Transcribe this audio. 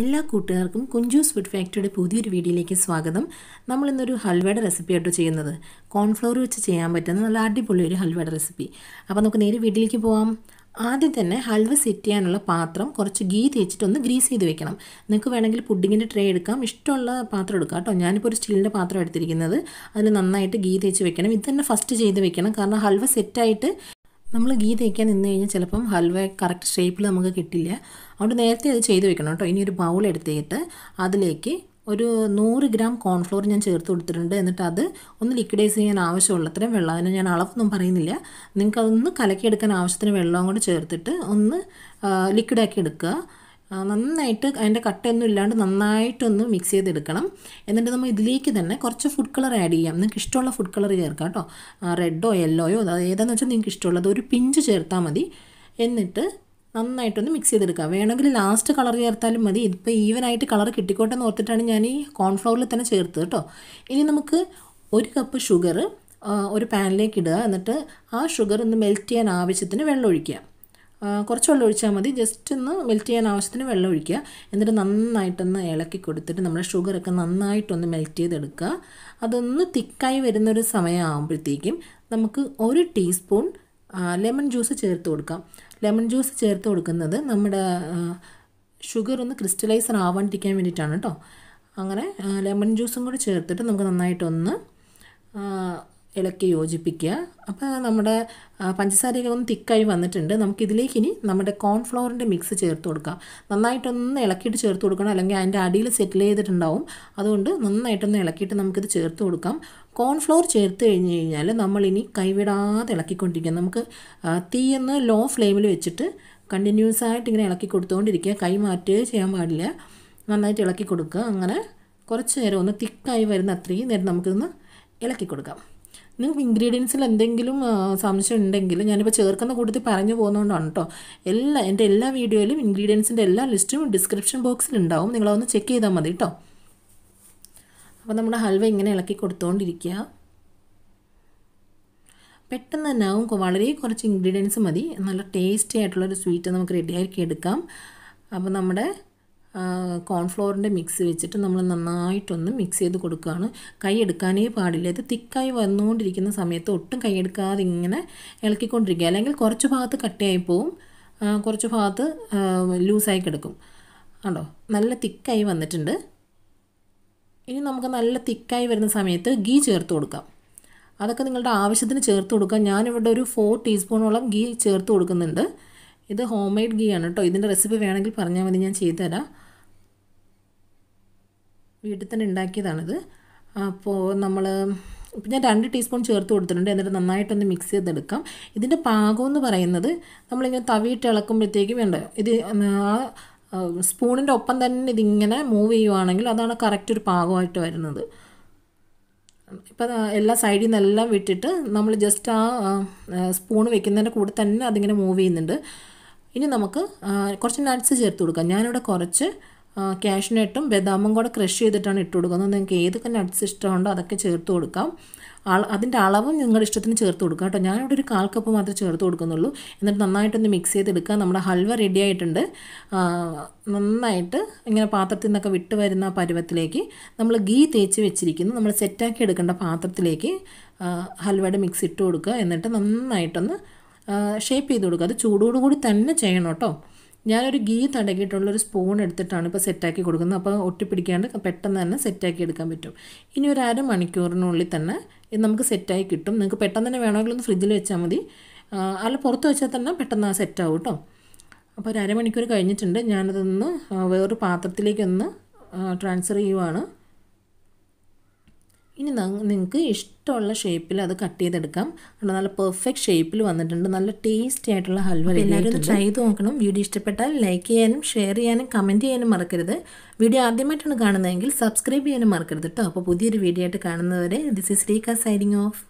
എല്ലാ കൂട്ടുകാർക്കും കുഞ്ചൂസ് ഫുഡ് ഫാക്ടറിയുടെ പുതിയൊരു വീഡിയോയിലേക്ക് സ്വാഗതം നമ്മൾ ഇന്നൊരു ഹൽവയുടെ റെസിപ്പി ആയിട്ട് ചെയ്യുന്നത് കോൺഫ്ലോർ വെച്ച് ചെയ്യാൻ പറ്റുന്ന നല്ല അടിപൊളി ഒരു ഹൽവയുടെ റെസിപ്പി അപ്പോൾ നമുക്ക് നേരെ വീട്ടിലേക്ക് പോവാം ആദ്യം തന്നെ ഹൽവ സെറ്റ് ചെയ്യാനുള്ള പാത്രം കുറച്ച് ഗീ തേച്ചിട്ട് ഒന്ന് ഗ്രീസ് ചെയ്ത് വെക്കണം നിങ്ങൾക്ക് വേണമെങ്കിൽ പുഡിങ്ങിൻ്റെ ട്രേ എടുക്കാം ഇഷ്ടമുള്ള പാത്രം എടുക്കാം കേട്ടോ ഞാനിപ്പോൾ ഒരു സ്റ്റീലിൻ്റെ പാത്രം എടുത്തിരിക്കുന്നത് അതിൽ നന്നായിട്ട് ഗീ തേച്ച് വെക്കണം ഇത് തന്നെ ഫസ്റ്റ് ചെയ്ത് വെക്കണം കാരണം ഹൽവ സെറ്റായിട്ട് നമ്മൾ ഗീ തേക്കാൻ നിന്ന് കഴിഞ്ഞാൽ ചിലപ്പം ഹൽവ കറക്റ്റ് ഷേപ്പിൽ നമുക്ക് കിട്ടില്ല അതുകൊണ്ട് നേരത്തെ അത് ചെയ്ത് വെക്കണം കേട്ടോ ഇനി ഒരു ബൗൾ എടുത്തിട്ട് അതിലേക്ക് ഒരു നൂറ് ഗ്രാം കോൺഫ്ലോർ ഞാൻ ചേർത്ത് കൊടുത്തിട്ടുണ്ട് എന്നിട്ട് അത് ഒന്ന് ലിക്വിഡൈസ് ചെയ്യാൻ ആവശ്യമുള്ളത്രയും വെള്ളം അതിന് ഞാൻ അളവൊന്നും പറയുന്നില്ല നിങ്ങൾക്ക് അതൊന്ന് കലക്കിയെടുക്കാൻ ആവശ്യത്തിന് വെള്ളം കൂടി ചേർത്തിട്ട് ഒന്ന് ലിക്വിഡാക്കി എടുക്കുക നന്നായിട്ട് അതിൻ്റെ കട്ടയൊന്നും ഇല്ലാണ്ട് നന്നായിട്ടൊന്ന് മിക്സ് ചെയ്തെടുക്കണം എന്നിട്ട് നമ്മൾ ഇതിലേക്ക് തന്നെ കുറച്ച് ഫുഡ് കളർ ആഡ് ചെയ്യാം നിങ്ങൾക്ക് ഇഷ്ടമുള്ള ഫുഡ് കളർ ചേർക്കാം കേട്ടോ റെഡോ യെല്ലോയോ ഏതാണെന്ന് വെച്ചാൽ നിങ്ങൾക്ക് ഇഷ്ടമുള്ളത് ഒരു പിഞ്ച് ചേർത്താൽ മതി എന്നിട്ട് നന്നായിട്ടൊന്ന് മിക്സ് ചെയ്തെടുക്കുക വേണമെങ്കിൽ ലാസ്റ്റ് കളർ ചേർത്താലും മതി ഇതിപ്പോൾ ഈവനായിട്ട് കളർ കിട്ടിക്കോട്ടെ എന്ന് ഓർത്തിട്ടാണ് ഞാൻ ഈ കോൺഫ്ലവറിൽ തന്നെ ചേർത്തത് കേട്ടോ ഇനി നമുക്ക് ഒരു കപ്പ് ഷുഗർ ഒരു പാനിലേക്ക് ഇടുക എന്നിട്ട് ആ ഷുഗർ ഒന്ന് മെൽറ്റ് ചെയ്യാൻ ആവശ്യത്തിന് വെള്ളം ഒഴിക്കുക കുറച്ച് വെള്ളം ഒഴിച്ചാൽ മതി ജസ്റ്റ് ഒന്ന് മെൽറ്റ് ചെയ്യാൻ ആവശ്യത്തിന് വെള്ളം ഒഴിക്കുക എന്നിട്ട് നന്നായിട്ടൊന്ന് ഇളക്കി കൊടുത്തിട്ട് നമ്മുടെ ഷുഗറൊക്കെ നന്നായിട്ടൊന്ന് മെൽറ്റ് ചെയ്തെടുക്കുക അതൊന്ന് തിക്കായി വരുന്നൊരു സമയമാകുമ്പോഴത്തേക്കും നമുക്ക് ഒരു ടീസ്പൂൺ ലെമൺ ജ്യൂസ് ചേർത്ത് കൊടുക്കാം ലെമൺ ജ്യൂസ് ചേർത്ത് കൊടുക്കുന്നത് നമ്മുടെ ഷുഗർ ഒന്ന് ക്രിസ്റ്റലൈസർ ആവാണ്ടിരിക്കാൻ വേണ്ടിയിട്ടാണ് കേട്ടോ അങ്ങനെ ലെമൺ ജ്യൂസും കൂടി ചേർത്തിട്ട് നമുക്ക് നന്നായിട്ടൊന്ന് ഇളക്കി യോജിപ്പിക്കുക അപ്പോൾ നമ്മുടെ പഞ്ചസാരയൊക്കെ ഒന്ന് തിക്കായി വന്നിട്ടുണ്ട് നമുക്ക് ഇതിലേക്ക് ഇനി നമ്മുടെ കോൺഫ്ലവറിൻ്റെ മിക്സ് ചേർത്ത് കൊടുക്കാം നന്നായിട്ടൊന്ന് ഇളക്കിയിട്ട് ചേർത്ത് കൊടുക്കണം അല്ലെങ്കിൽ അതിൻ്റെ അടിയിൽ സെറ്റിൽ ചെയ്തിട്ടുണ്ടാവും അതുകൊണ്ട് നന്നായിട്ടൊന്ന് ഇളക്കിയിട്ട് നമുക്കിത് ചേർത്ത് കൊടുക്കാം കോൺഫ്ലോർ ചേർത്ത് കഴിഞ്ഞ് കഴിഞ്ഞാൽ നമ്മളിനി കൈവിടാതെ ഇളക്കിക്കൊണ്ടിരിക്കുക നമുക്ക് തീയൊന്ന് ലോ ഫ്ലെയിമിൽ വെച്ചിട്ട് കണ്ടിന്യൂസ് ആയിട്ട് ഇങ്ങനെ ഇളക്കി കൊടുത്തുകൊണ്ടിരിക്കുക കൈ മാറ്റുകയോ ചെയ്യാൻ പാടില്ല നന്നായിട്ട് ഇളക്കി കൊടുക്കുക അങ്ങനെ കുറച്ച് നേരം ഒന്ന് തിക്കായി വരുന്ന അത്രയും നേരം നമുക്കിതൊന്ന് ഇളക്കി കൊടുക്കാം നിങ്ങൾക്ക് ഇൻഗ്രീഡിയൻസിൽ എന്തെങ്കിലും സംശയം ഉണ്ടെങ്കിൽ ഞാനിപ്പോൾ ചേർക്കുന്ന കൂട്ടത്തിൽ പറഞ്ഞു പോകുന്നതുകൊണ്ടാണ് കേട്ടോ എല്ലാ എൻ്റെ എല്ലാ വീഡിയോയിലും ഇൻഗ്രീഡിയൻസിൻ്റെ എല്ലാ ലിസ്റ്റും ഡിസ്ക്രിപ്ഷൻ ബോക്സിൽ ഉണ്ടാവും നിങ്ങളതൊന്ന് ചെക്ക് ചെയ്താൽ മതി കേട്ടോ അപ്പോൾ നമ്മുടെ ഹൽവ ഇങ്ങനെ ഇളക്കി കൊടുത്തുകൊണ്ടിരിക്കുക പെട്ടെന്ന് തന്നെ ആവും വളരെ കുറച്ച് ഇൻഗ്രീഡിയൻസ് മതി നല്ല ടേസ്റ്റി ആയിട്ടുള്ളൊരു സ്വീറ്റ് നമുക്ക് റെഡിയാക്കി എടുക്കാം അപ്പോൾ നമ്മുടെ കോൺഫ്ലോറിൻ്റെ മിക്സ് വെച്ചിട്ട് നമ്മൾ നന്നായിട്ടൊന്ന് മിക്സ് ചെയ്ത് കൊടുക്കുകയാണ് കൈ എടുക്കാനേ പാടില്ല ഇത് തിക്കായി വന്നുകൊണ്ടിരിക്കുന്ന സമയത്ത് ഒട്ടും കൈ എടുക്കാതെ ഇങ്ങനെ ഇളക്കിക്കൊണ്ടിരിക്കുക അല്ലെങ്കിൽ കുറച്ച് ഭാഗത്ത് കട്ടിയായി പോവും കുറച്ച് ഭാഗത്ത് ലൂസായി കിടക്കും ആണോ നല്ല തിക്കായി വന്നിട്ടുണ്ട് ഇനി നമുക്ക് നല്ല തിക്കായി വരുന്ന സമയത്ത് ഗീ ചേർത്ത് കൊടുക്കാം അതൊക്കെ നിങ്ങളുടെ ആവശ്യത്തിന് ചേർത്ത് കൊടുക്കാം ഞാനിവിടെ ഒരു ഫോർ ടീസ്പൂണോളം ഗീ ചേർത്ത് കൊടുക്കുന്നുണ്ട് ഇത് ഹോം മെയ്ഡ് ഗീ ആണ് കേട്ടോ ഇതിൻ്റെ റെസിപ്പി വേണമെങ്കിൽ പറഞ്ഞാൽ മതി ഞാൻ ചെയ്തുതരാം വീട്ടിൽ തന്നെ ഉണ്ടാക്കിയതാണിത് അപ്പോൾ നമ്മൾ ഇപ്പം ഞാൻ രണ്ട് ടീസ്പൂൺ ചേർത്ത് കൊടുത്തിട്ടുണ്ട് എന്നിട്ട് നന്നായിട്ടൊന്ന് മിക്സ് ചെയ്തെടുക്കാം ഇതിൻ്റെ പാകം എന്ന് പറയുന്നത് നമ്മളിങ്ങനെ തവിയിട്ട് ഇളക്കുമ്പോഴത്തേക്കും വേണ്ട ഇത് ആ സ്പൂണിൻ്റെ ഒപ്പം തന്നെ ഇതിങ്ങനെ മൂവ് ചെയ്യുവാണെങ്കിൽ അതാണ് കറക്റ്റ് ഒരു പാകമായിട്ട് വരുന്നത് ഇപ്പം എല്ലാ സൈഡിൽ നിന്നെല്ലാം വിട്ടിട്ട് നമ്മൾ ജസ്റ്റ് ആ സ്പൂൺ വെക്കുന്നതിൻ്റെ കൂടെ തന്നെ അതിങ്ങനെ മൂവ് ചെയ്യുന്നുണ്ട് ഇനി നമുക്ക് കുറച്ച് നട്ട്സ് ചേർത്ത് കൊടുക്കാം ഞാനിവിടെ കുറച്ച് കാഷ്നട്ടും ബദാമും കൂടെ ക്രഷ് ചെയ്തിട്ടാണ് ഇട്ട് കൊടുക്കുന്നത് നിങ്ങൾക്ക് ഏതൊക്കെ നട്ട്സ് ഇഷ്ടമുണ്ടോ അതൊക്കെ ചേർത്ത് കൊടുക്കാം അതിൻ്റെ അളവും നിങ്ങളുടെ ഇഷ്ടത്തിന് ചേർത്ത് കൊടുക്കുക കേട്ടോ ഞാനിവിടെ ഒരു കാൽ കപ്പ് മാത്രമേ ചേർത്ത് കൊടുക്കുന്നുള്ളൂ എന്നിട്ട് നന്നായിട്ടൊന്ന് മിക്സ് ചെയ്തെടുക്കുക നമ്മുടെ ഹൽവ റെഡി ആയിട്ടുണ്ട് നന്നായിട്ട് ഇങ്ങനെ പാത്രത്തിൽ നിന്നൊക്കെ വിട്ട് വരുന്ന പരുവത്തിലേക്ക് നമ്മൾ ഗീ തേച്ച് വെച്ചിരിക്കുന്നു നമ്മൾ സെറ്റാക്കി എടുക്കേണ്ട പാത്രത്തിലേക്ക് ഹൽവയുടെ മിക്സ് ഇട്ട് കൊടുക്കുക എന്നിട്ട് നന്നായിട്ടൊന്ന് ഷേപ്പ് ചെയ്ത് കൊടുക്കുക അത് ചൂടോടുകൂടി തന്നെ ചെയ്യണം കേട്ടോ ഞാനൊരു ഗീ ഒരു സ്പൂൺ എടുത്തിട്ടാണ് ഇപ്പോൾ സെറ്റാക്കി കൊടുക്കുന്നത് അപ്പോൾ ഒട്ടിപ്പിടിക്കാണ്ട് പെട്ടെന്ന് തന്നെ സെറ്റാക്കി എടുക്കാൻ പറ്റും ഇനി ഒരു അര തന്നെ ഇത് നമുക്ക് സെറ്റായി കിട്ടും നിങ്ങൾക്ക് പെട്ടെന്ന് തന്നെ വേണമെങ്കിൽ ഒന്ന് ഫ്രിഡ്ജിൽ വെച്ചാൽ മതി അല്ല പുറത്ത് വെച്ചാൽ തന്നെ പെട്ടെന്ന് സെറ്റാവും കേട്ടോ അപ്പോൾ ഒരു അരമണിക്കൂർ കഴിഞ്ഞിട്ടുണ്ട് ഞാനതൊന്ന് വേറൊരു പാത്രത്തിലേക്കൊന്ന് ട്രാൻസ്ഫർ ചെയ്യുവാണ് ഇനി നിങ്ങൾക്ക് ഇഷ്ടമുള്ള ഷേപ്പിൽ അത് കട്ട് ചെയ്തെടുക്കാം കാരണം നല്ല പെർഫെക്റ്റ് ഷേപ്പിൽ വന്നിട്ടുണ്ട് നല്ല ടേസ്റ്റി ആയിട്ടുള്ള ഹൽവ എല്ലാവരും ട്രൈ ചെയ്ത് നോക്കണം വീഡിയോ ഇഷ്ടപ്പെട്ടാൽ ലൈക്ക് ചെയ്യാനും ഷെയർ ചെയ്യാനും കമൻറ്റ് ചെയ്യാനും മറക്കരുത് വീഡിയോ ആദ്യമായിട്ടാണ് കാണുന്നതെങ്കിൽ സബ്സ്ക്രൈബ് ചെയ്യാനും മറക്കരുത് കേട്ടോ അപ്പോൾ പുതിയൊരു വീഡിയോ ആയിട്ട് കാണുന്നവരെ ദിസ് ഇസ് റീക സൈഡിങ് ഓഫ്